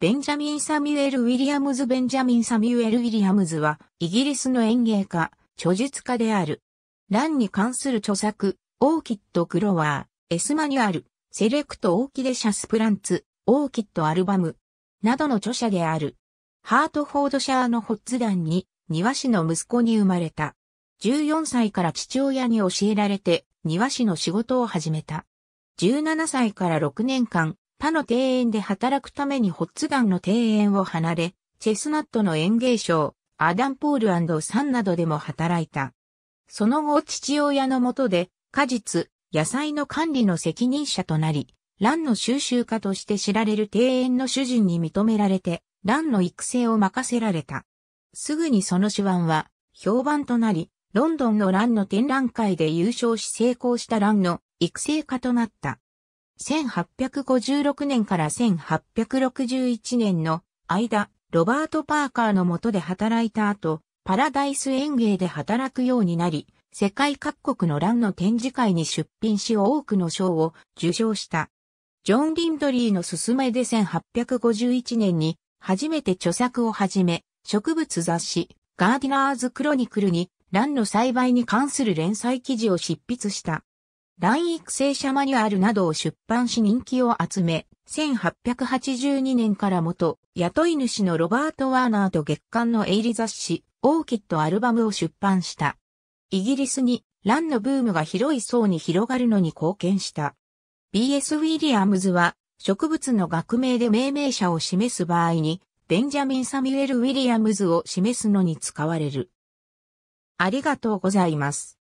ベンジャミン・サミュエル・ウィリアムズ・ベンジャミン・サミュエル・ウィリアムズは、イギリスの演芸家、著述家である。ンに関する著作、オーキッド・クロワー、エスマニュアル、セレクト・オーキデシャス・プランツ、オーキッド・アルバム、などの著者である。ハートフォードシャーのホッズダンに、庭師の息子に生まれた。14歳から父親に教えられて、庭師の仕事を始めた。17歳から6年間、他の庭園で働くためにホッツガンの庭園を離れ、チェスナットの園芸賞、アダンポールサンなどでも働いた。その後父親のもとで、果実、野菜の管理の責任者となり、ンの収集家として知られる庭園の主人に認められて、ンの育成を任せられた。すぐにその手腕は評判となり、ロンドンのンの展覧会で優勝し成功したンの育成家となった。1856年から1861年の間、ロバート・パーカーの下で働いた後、パラダイス園芸で働くようになり、世界各国のランの展示会に出品し多くの賞を受賞した。ジョン・リンドリーの勧めで1851年に初めて著作をはじめ、植物雑誌、ガーディナーズ・クロニクルに、ランの栽培に関する連載記事を執筆した。ラン育成者マニュアルなどを出版し人気を集め、1882年から元雇い主のロバート・ワーナーと月刊のエイリ雑誌、オーキッドアルバムを出版した。イギリスにランのブームが広い層に広がるのに貢献した。B.S. ウィリアムズは植物の学名で命名者を示す場合に、ベンジャミン・サミュエル・ウィリアムズを示すのに使われる。ありがとうございます。